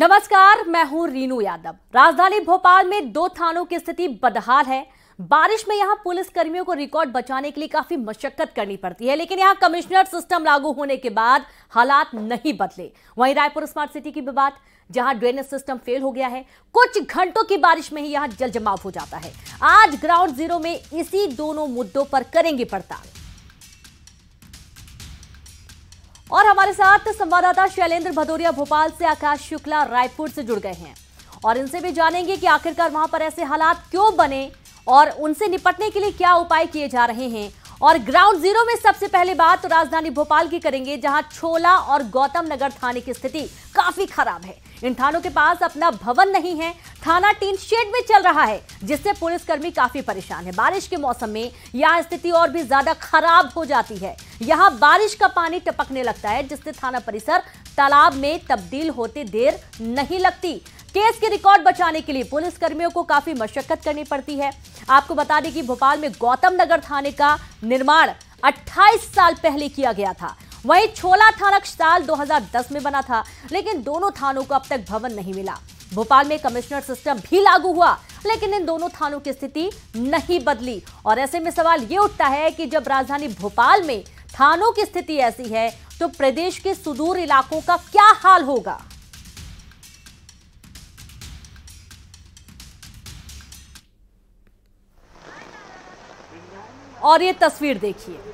नमस्कार मैं हूं रीनू यादव राजधानी भोपाल में दो थानों की स्थिति बदहाल है बारिश में यहां पुलिस कर्मियों को रिकॉर्ड बचाने के लिए काफी मशक्कत करनी पड़ती है लेकिन यहां कमिश्नर सिस्टम लागू होने के बाद हालात नहीं बदले वहीं रायपुर स्मार्ट सिटी की भी बात जहां ड्रेनेज सिस्टम फेल हो गया है कुछ घंटों की बारिश में ही यहां जल जमाव हो जाता है आज ग्राउंड जीरो में इसी दोनों मुद्दों पर करेंगे पड़ताल और हमारे साथ संवाददाता शैलेंद्र भदौरिया भोपाल से आकाश शुक्ला रायपुर से जुड़ गए हैं और इनसे भी जानेंगे कि आखिरकार वहां पर ऐसे हालात क्यों बने और उनसे निपटने के लिए क्या उपाय किए जा रहे हैं और ग्राउंड जीरो में सबसे पहले बात तो राजधानी भोपाल की करेंगे जहां छोला और गौतम नगर थाने की स्थिति काफी खराब है इन थानों के पास अपना भवन नहीं है थाना टीन शेड में चल रहा है जिससे पुलिसकर्मी काफी परेशान है बारिश के मौसम में यह स्थिति और भी ज्यादा खराब हो जाती है यहाँ बारिश का पानी टपकने लगता है जिससे थाना परिसर तालाब में तब्दील होते देर नहीं लगती केस के रिकॉर्ड बचाने के लिए पुलिसकर्मियों को काफी मशक्कत करनी पड़ती है आपको बता दें कि भोपाल में गौतम नगर थाने का निर्माण 28 साल पहले किया गया था वहीं छोला थाना साल 2010 में बना था लेकिन दोनों थानों को अब तक भवन नहीं मिला भोपाल में कमिश्नर सिस्टम भी लागू हुआ लेकिन इन दोनों थानों की स्थिति नहीं बदली और ऐसे में सवाल ये उठता है कि जब राजधानी भोपाल में थानों की स्थिति ऐसी है तो प्रदेश के सुदूर इलाकों का क्या हाल होगा और ये तस्वीर देखिए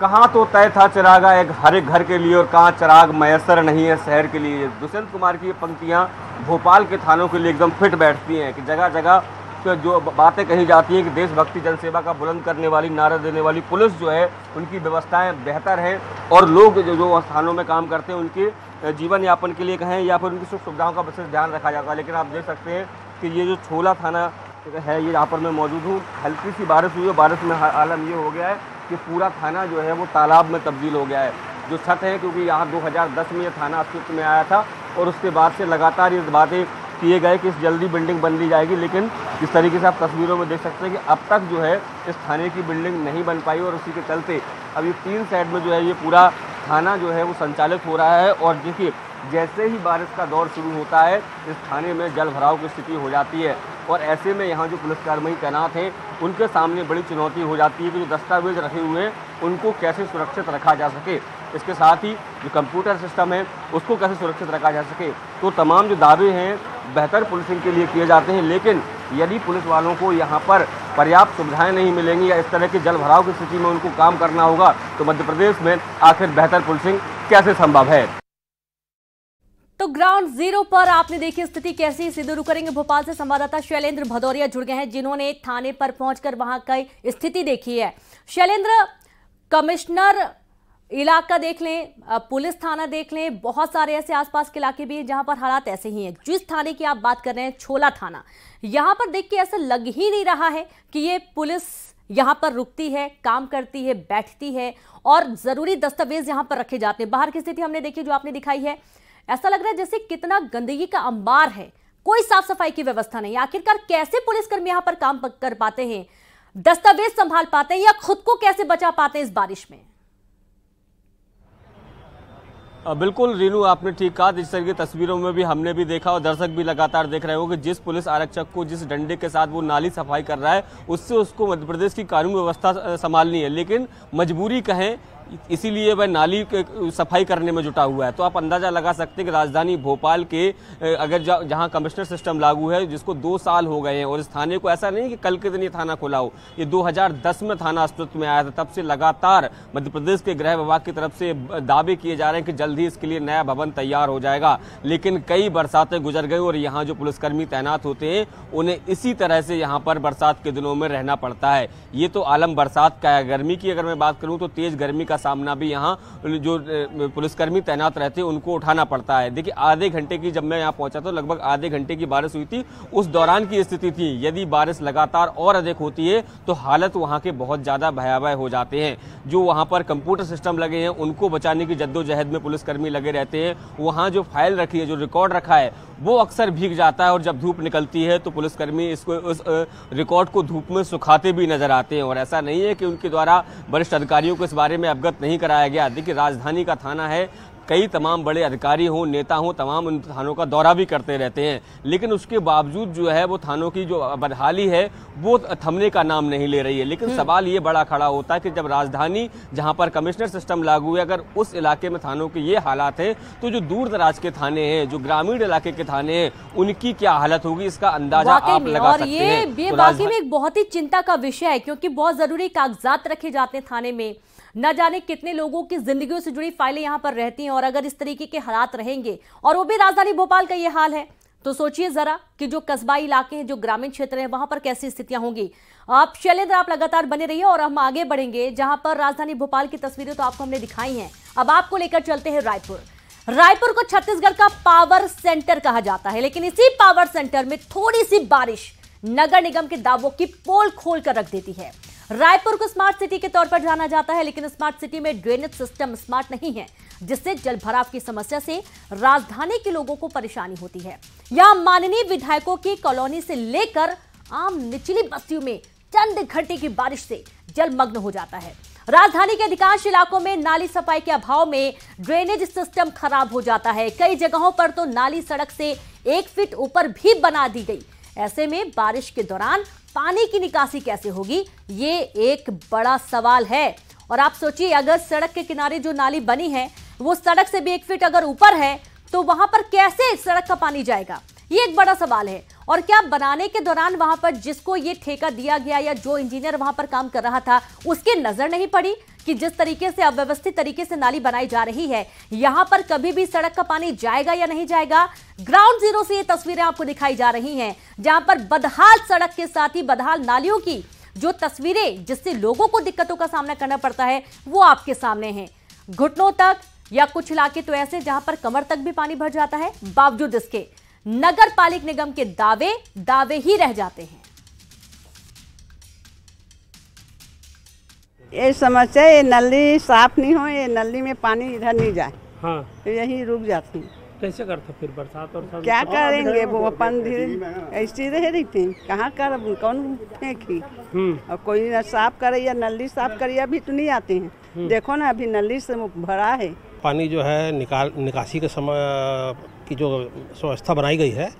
कहाँ तो तय था चिरागा एक एक घर के लिए और कहाँ चिराग मैसर नहीं है शहर के लिए दुष्यंत कुमार की ये पंक्तियाँ भोपाल के थानों के लिए एकदम फिट बैठती हैं कि जगह जगह तो जो बातें कही जाती हैं कि देशभक्ति जनसेवा का बुलंद करने वाली नारा देने वाली पुलिस जो है उनकी व्यवस्थाएं बेहतर हैं और लोग जो जो स्थानों में काम करते हैं उनके जीवन यापन के लिए कहें या फिर उनकी सुख सुविधाओं का विशेष ध्यान रखा जाता है लेकिन आप देख सकते हैं कि ये जो छोला थाना है ये यहाँ पर मैं मौजूद हूँ हल्की सी बारिश हुई है बारिश में आलम ये हो गया है कि पूरा थाना जो है वो तालाब में तब्दील हो गया है जो सच है क्योंकि यहाँ 2010 में यह थाना अस्तित्व में आया था और उसके बाद से लगातार ये बातें किए गए कि इस जल्दी बिल्डिंग बन ली जाएगी लेकिन इस तरीके से आप तस्वीरों में देख सकते हैं कि अब तक जो है इस थाने की बिल्डिंग नहीं बन पाई और उसी के चलते अभी तीन साइड में जो है ये पूरा थाना जो है वो संचालित हो रहा है और देखिए जैसे ही बारिश का दौर शुरू होता है इस थाने में जल भराव की स्थिति हो जाती है और ऐसे में यहाँ जो पुलिसकर्मी तैनात हैं उनके सामने बड़ी चुनौती हो जाती है कि जो दस्तावेज रखे हुए हैं उनको कैसे सुरक्षित रखा जा सके इसके साथ ही जो कंप्यूटर सिस्टम है उसको कैसे सुरक्षित रखा जा सके तो तमाम जो दावे हैं बेहतर पुलिसिंग के लिए किए जाते हैं लेकिन यदि पुलिस वालों को यहाँ पर पर्याप्त सुविधाएं नहीं मिलेंगी या इस तरह के जल भराव की स्थिति में उनको काम करना होगा तो मध्य प्रदेश में आखिर बेहतर पुलिसिंग कैसे संभव है तो ग्राउंड जीरो पर आपने देखी स्थिति कैसी सीधे रुक करेंगे भोपाल से संवाददाता शैलेंद्र भदौरिया जुड़ गए हैं जिन्होंने थाने पर पहुंचकर वहां की स्थिति देखी है शैलेंद्र कमिश्नर इलाका देख लें पुलिस थाना देख लें बहुत सारे ऐसे आसपास के इलाके भी हैं जहां पर हालात ऐसे ही हैं जिस थाने की आप बात कर रहे हैं छोला थाना यहां पर देख के ऐसा लग ही नहीं रहा है कि ये पुलिस यहां पर रुकती है काम करती है बैठती है और ज़रूरी दस्तावेज यहां पर रखे जाते हैं बाहर की स्थिति हमने देखी जो आपने दिखाई है ऐसा लग रहा है जैसे कितना गंदगी का अंबार है कोई साफ सफाई की व्यवस्था नहीं आखिरकार कैसे पुलिसकर्मी यहां पर काम कर पाते हैं दस्तावेज संभाल पाते हैं या खुद को कैसे बचा पाते हैं इस बारिश में बिल्कुल रीनू आपने ठीक कहा जिस तरह की तस्वीरों में भी हमने भी देखा और दर्शक भी लगातार देख रहे हो कि जिस पुलिस आरक्षक को जिस डंडे के साथ वो नाली सफाई कर रहा है उससे उसको मध्य प्रदेश की कानून व्यवस्था संभालनी है लेकिन मजबूरी कहें इसीलिए वह नाली सफाई करने में जुटा हुआ है तो आप अंदाज़ा लगा सकते हैं कि राजधानी भोपाल के अगर जहां कमिश्नर सिस्टम लागू है जिसको दो साल हो गए हैं और इस थाने को ऐसा नहीं कि कल के दिन ये थाना खुला हो ये 2010 में थाना अस्तित्व में आया था तब से लगातार मध्य प्रदेश के गृह विभाग की तरफ से दावे किए जा रहे हैं कि जल्द ही इसके लिए नया भवन तैयार हो जाएगा लेकिन कई बरसातें गुजर गई और यहाँ जो पुलिसकर्मी तैनात होते हैं उन्हें इसी तरह से यहाँ पर बरसात के दिनों में रहना पड़ता है ये तो आलम बरसात का है गर्मी की अगर मैं बात करूँ तो तेज़ गर्मी का का सामना भी यहाँ जो पुलिसकर्मी तैनात रहते हैं उनको उठाना पड़ता है देखिए आधे घंटे की जब मैं यहाँ पहुंचा तो लगभग आधे घंटे की बारिश हुई थी उस दौरान की स्थिति थी यदि बारिश लगातार और अधिक होती है तो हालत वहाँ के बहुत ज़्यादा भयावह हो जाते हैं जो वहाँ पर कंप्यूटर सिस्टम लगे हैं उनको बचाने की जद्दोजहद में पुलिसकर्मी लगे रहते हैं वहाँ जो फाइल रखी है जो रिकॉर्ड रखा है वो अक्सर भीग जाता है और जब धूप निकलती है तो पुलिसकर्मी इसको उस रिकॉर्ड को धूप में सुखाते भी नजर आते हैं और ऐसा नहीं है कि उनके द्वारा वरिष्ठ अधिकारियों को इस बारे में अवगत अवगत नहीं कराया गया देखिए राजधानी का थाना है कई तमाम बड़े अधिकारी हों नेता हों तमाम उन थानों का दौरा भी करते रहते हैं लेकिन उसके बावजूद जो है वो थानों की जो बदहाली है वो थमने का नाम नहीं ले रही है लेकिन हम्म। सवाल ये बड़ा खड़ा होता है कि जब राजधानी जहां पर कमिश्नर सिस्टम लागू है अगर उस इलाके में थानों के ये हालात हैं तो जो दूर दराज के थाने हैं जो ग्रामीण इलाके के थाने हैं उनकी क्या हालत होगी इसका अंदाजा आप लगा सकते हैं ये तो में एक बहुत ही चिंता का विषय है क्योंकि बहुत जरूरी कागजात रखे जाते हैं थाने में न जाने कितने लोगों की जिंदगियों से जुड़ी फाइलें यहां पर रहती हैं और अगर इस तरीके के हालात रहेंगे और वो भी राजधानी भोपाल का ये हाल है तो सोचिए जरा कि जो कस्बाई इलाके हैं जो ग्रामीण क्षेत्र हैं वहां पर कैसी स्थितियां होंगी आप शैलेंद्र आप लगातार बने रहिए और हम आगे बढ़ेंगे जहां पर राजधानी भोपाल की तस्वीरें तो आपको हमने दिखाई हैं अब आपको लेकर चलते हैं रायपुर रायपुर को छत्तीसगढ़ का पावर सेंटर कहा जाता है लेकिन इसी पावर सेंटर में थोड़ी सी बारिश नगर निगम के दावों की पोल खोल कर रख देती है रायपुर को स्मार्ट सिटी के तौर पर जाना जाता है लेकिन स्मार्ट सिटी में ड्रेनेज सिस्टम स्मार्ट नहीं है जिससे जल भराव की समस्या से राजधानी के लोगों को परेशानी होती है यहां माननीय विधायकों की कॉलोनी से लेकर आम निचली बस्तियों में चंद घंटे की बारिश से जलमग्न हो जाता है राजधानी के अधिकांश इलाकों में नाली सफाई के अभाव में ड्रेनेज सिस्टम खराब हो जाता है कई जगहों पर तो नाली सड़क से एक फीट ऊपर भी बना दी गई ऐसे में बारिश के दौरान पानी की निकासी कैसे होगी ये एक बड़ा सवाल है और आप सोचिए अगर सड़क के किनारे जो नाली बनी है वो सड़क से भी एक फीट अगर ऊपर है तो वहां पर कैसे सड़क का पानी जाएगा ये एक बड़ा सवाल है और क्या बनाने के दौरान वहां पर जिसको ये ठेका दिया गया या जो इंजीनियर वहां पर काम कर रहा था उसकी नजर नहीं पड़ी कि जिस तरीके से अव्यवस्थित तरीके से नाली बनाई जा रही है यहां पर कभी भी सड़क का पानी जाएगा या नहीं जाएगा ग्राउंड जीरो से ये तस्वीरें आपको दिखाई जा रही हैं जहां पर बदहाल सड़क के साथ ही बदहाल नालियों की जो तस्वीरें जिससे लोगों को दिक्कतों का सामना करना पड़ता है वो आपके सामने है घुटनों तक या कुछ इलाके तो ऐसे जहां पर कमर तक भी पानी भर जाता है बावजूद इसके नगर पालिक निगम के दावे दावे ही रह जाते हैं ये समस्या ये नली साफ नहीं हो ये नली में पानी इधर नहीं जाए हाँ तो यही रुक जाती है कैसे करते फिर बरसात और क्या तो करेंगे वो अपन ऐसी रह रही थी कहाँ कर कौन फेंकी हम्म। और कोई ना साफ करे या नली साफ करे अभी तो नहीं आते हैं हम्म। देखो ना अभी नली से भरा है पानी जो है निकाल निकासी के समय की जो व्यवस्था बनाई गई है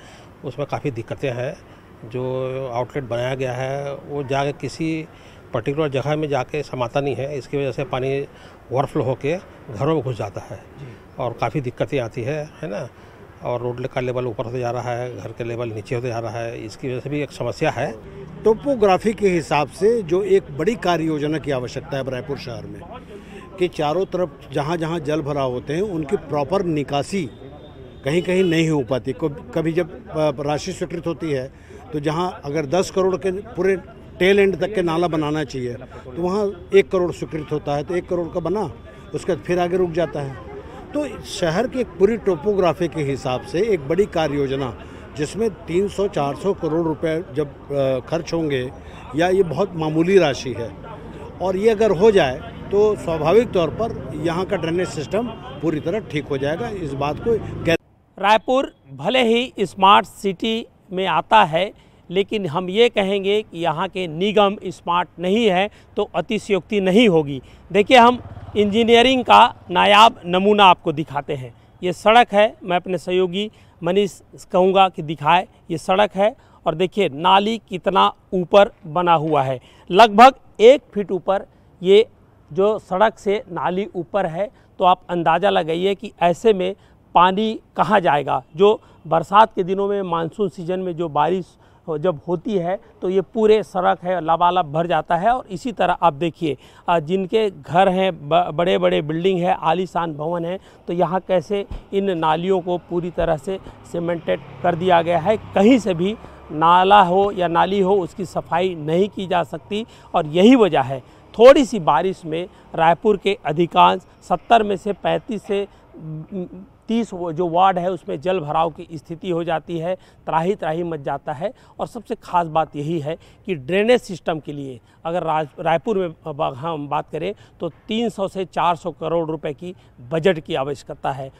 उसमें काफ़ी दिक्कतें हैं जो आउटलेट बनाया गया है वो जाके किसी पर्टिकुलर जगह में जाके समाता नहीं है इसकी वजह से पानी ओवरफ्लो होके घरों में घुस जाता है और काफ़ी दिक्कतें आती है है ना और रोड का लेवल ऊपर होते जा रहा है घर के लेवल नीचे होते जा रहा है इसकी वजह से भी एक समस्या है टोपोग्राफी के हिसाब से जो एक बड़ी कार्य योजना की आवश्यकता है रायपुर शहर में कि चारों तरफ जहाँ जहाँ जल भराव होते हैं उनकी प्रॉपर निकासी कहीं कहीं नहीं हो पाती कभी जब राशि स्वीकृत होती है तो जहाँ अगर 10 करोड़ के पूरे टेल एंड तक के नाला बनाना चाहिए तो वहाँ एक करोड़ स्वीकृत होता है तो एक करोड़ का बना उसके बाद फिर आगे रुक जाता है तो शहर की पूरी टोपोग्राफी के हिसाब से एक बड़ी कार्य योजना जिसमें 300-400 करोड़ रुपए जब खर्च होंगे या ये बहुत मामूली राशि है और ये अगर हो जाए तो स्वाभाविक तौर पर यहाँ का ड्रेनेज सिस्टम पूरी तरह ठीक हो जाएगा इस बात को रायपुर भले ही स्मार्ट सिटी में आता है लेकिन हम ये कहेंगे कि यहाँ के निगम स्मार्ट नहीं है तो अतिशयोक्ति नहीं होगी देखिए हम इंजीनियरिंग का नायाब नमूना आपको दिखाते हैं ये सड़क है मैं अपने सहयोगी मनीष कहूँगा कि दिखाए ये सड़क है और देखिए नाली कितना ऊपर बना हुआ है लगभग एक फीट ऊपर ये जो सड़क से नाली ऊपर है तो आप अंदाज़ा लगाइए कि ऐसे में पानी कहाँ जाएगा जो बरसात के दिनों में मानसून सीजन में जो बारिश जब होती है तो ये पूरे सड़क है लबालब भर जाता है और इसी तरह आप देखिए जिनके घर हैं बड़े बड़े बिल्डिंग है आलीशान भवन है तो यहाँ कैसे इन नालियों को पूरी तरह से सीमेंटेड कर दिया गया है कहीं से भी नाला हो या नाली हो उसकी सफाई नहीं की जा सकती और यही वजह है थोड़ी सी बारिश में रायपुर के अधिकांश 70 में से 35 से तीस जो वार्ड है उसमें जल भराव की स्थिति हो जाती है त्राही त्राही मच जाता है और सबसे खास बात यही है कि ड्रेनेज सिस्टम के लिए अगर रायपुर में हम बात करें तो 300 से 400 करोड़ रुपए की बजट की आवश्यकता है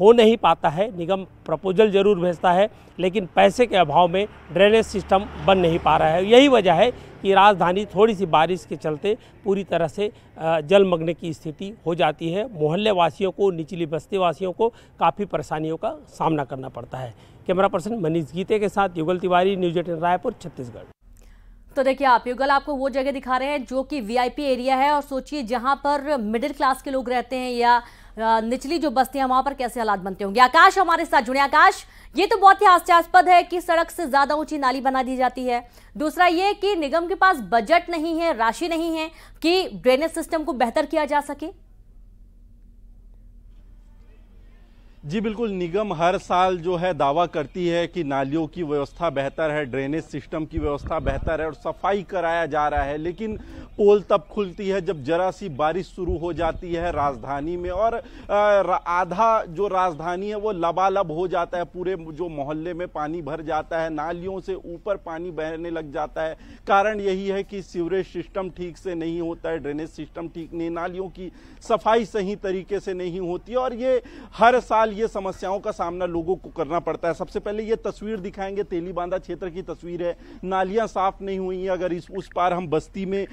हो नहीं पाता है निगम प्रपोजल जरूर भेजता है लेकिन पैसे के अभाव में ड्रेनेज सिस्टम बन नहीं पा रहा है यही वजह है कि राजधानी थोड़ी सी बारिश के चलते पूरी तरह से जलमग्न की स्थिति हो जाती है मोहल्ले वासियों को निचली बस्ती वासियों को काफ़ी परेशानियों का सामना करना पड़ता है कैमरा पर्सन मनीष गीते के साथ युगल तिवारी न्यूज एटीन रायपुर छत्तीसगढ़ तो देखिए आप युगल आपको वो जगह दिखा रहे हैं जो कि वीआईपी एरिया है और सोचिए जहां पर मिडिल क्लास के लोग रहते हैं या निचली जो बस्तियां वहां पर कैसे हालात बनते होंगे आकाश हमारे साथ जुड़े आकाश ये तो बहुत ही हास्यास्पद है कि सड़क से ज्यादा ऊंची नाली बना दी जाती है दूसरा ये कि निगम के पास बजट नहीं है राशि नहीं है कि ड्रेनेज सिस्टम को बेहतर किया जा सके जी बिल्कुल निगम हर साल जो है दावा करती है कि नालियों की व्यवस्था बेहतर है ड्रेनेज सिस्टम की व्यवस्था बेहतर है और सफाई कराया जा रहा है लेकिन पोल तब खुलती है जब जरा सी बारिश शुरू हो जाती है राजधानी में और आधा जो राजधानी है वो लबालब हो जाता है पूरे जो मोहल्ले में पानी भर जाता है नालियों से ऊपर पानी बहने लग जाता है कारण यही है कि सीवरेज सिस्टम ठीक से नहीं होता है ड्रेनेज सिस्टम ठीक नहीं नालियों की सफाई सही तरीके से नहीं होती और ये हर साल ये समस्याओं का सामना लोगों को करना पड़ता है सबसे पहले ये तस्वीर दिखाएंगे तेली बांधा क्षेत्र की तस्वीर है नालियां साफ नहीं हुई हैं अगर इस उस पार हम बस्ती में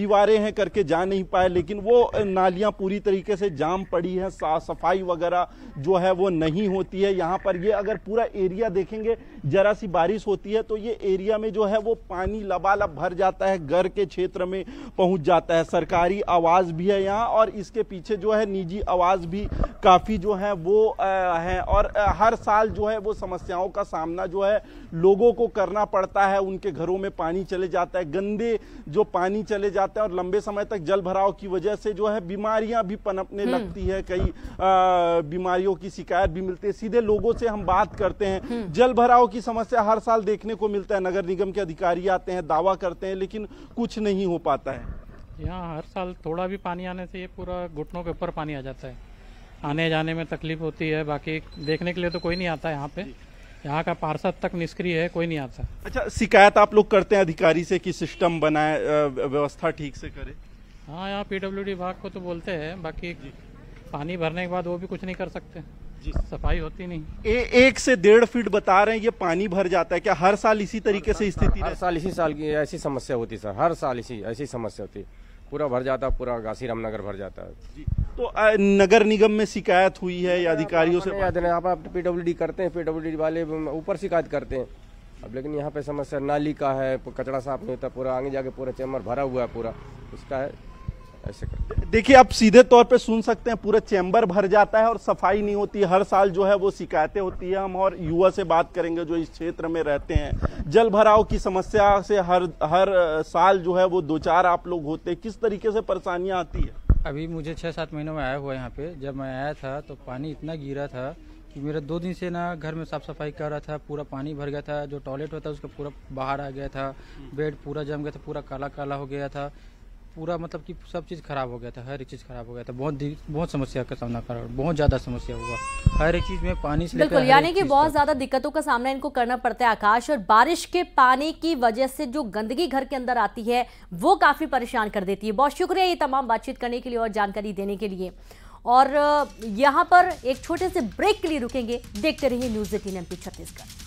दीवारें हैं करके जा नहीं पाए लेकिन वो नालियां पूरी तरीके से जाम पड़ी हैं साफ सफाई वगैरह जो है वो नहीं होती है यहाँ पर ये अगर पूरा एरिया देखेंगे जरा सी बारिश होती है तो ये एरिया में जो है वो पानी लबालब भर जाता है घर के क्षेत्र में पहुँच जाता है सरकारी आवाज़ भी है यहाँ और इसके पीछे जो है निजी आवाज़ भी काफ़ी जो है वो हैं और हर साल जो है वो समस्याओं का सामना जो है लोगों को करना पड़ता है उनके घरों में पानी चले जाता है गंदे जो पानी चले जाते हैं और लंबे समय तक जल भराव की वजह से जो है बीमारियां भी पनपने हम्म। लगती है कई बीमारियों की शिकायत भी मिलती है सीधे लोगों से हम बात करते हैं हम्म। जल भराव की समस्या हर साल देखने को मिलता है नगर निगम के अधिकारी आते हैं दावा करते हैं लेकिन कुछ नहीं हो पाता है यहाँ हर साल थोड़ा भी पानी आने से ये पूरा घुटनों के ऊपर पानी आ जाता है आने जाने में तकलीफ होती है बाकी देखने के लिए तो कोई नहीं आता यहाँ पे यहाँ का पार्षद तक निष्क्रिय है कोई नहीं आता अच्छा शिकायत आप लोग करते हैं अधिकारी से कि सिस्टम बनाए व्यवस्था ठीक से करे हाँ यहाँ पीडब्ल्यू विभाग को तो बोलते हैं बाकी पानी भरने के बाद वो भी कुछ नहीं कर सकते सफाई होती नहीं ए, एक से डेढ़ फीट बता रहे हैं ये पानी भर जाता है क्या हर साल इसी तरीके से स्थिति हर साल इसी साल की ऐसी समस्या होती सर हर साल इसी ऐसी समस्या होती है पूरा भर जाता पूरा गासी रामनगर भर जाता है तो नगर निगम में शिकायत हुई है या अधिकारियों से याद नहीं आप डब्ल्यू डी करते हैं डी वाले ऊपर शिकायत करते हैं अब लेकिन यहाँ पे समस्या नाली का है कचरा साफ नहीं होता पूरा आगे जाके पूरा चैम्बर भरा हुआ है पूरा उसका है ऐसे कर देखिए आप सीधे तौर पे सुन सकते हैं पूरा चैम्बर भर जाता है और सफाई नहीं होती हर साल जो है वो शिकायतें होती है हम और युवा से बात करेंगे जो इस क्षेत्र में रहते हैं जल भराव की समस्या से हर हर साल जो है वो दो चार आप लोग होते हैं किस तरीके से परेशानियाँ आती है अभी मुझे छः सात महीनों में आया हुआ यहाँ पे जब मैं आया था तो पानी इतना गिरा था कि मेरा दो दिन से ना घर में साफ सफाई कर रहा था पूरा पानी भर गया था जो टॉयलेट होता है उसका पूरा बाहर आ गया था बेड पूरा जम गया था पूरा काला काला हो गया था पूरा मतलब कि सब चीज़ खराब हो गया था हर एक चीज़ खराब हो गया था बहुत बहुत समस्या का सामना करा बहुत ज़्यादा समस्या हुआ हर एक चीज़ में पानी से बिल्कुल यानी कि बहुत ज़्यादा दिक्कतों का सामना इनको करना पड़ता है आकाश और बारिश के पानी की वजह से जो गंदगी घर के अंदर आती है वो काफ़ी परेशान कर देती है बहुत शुक्रिया ये तमाम बातचीत करने के लिए और जानकारी देने के लिए और यहाँ पर एक छोटे से ब्रेक के लिए रुकेंगे देखते रहिए न्यूज़ एटीन एम छत्तीसगढ़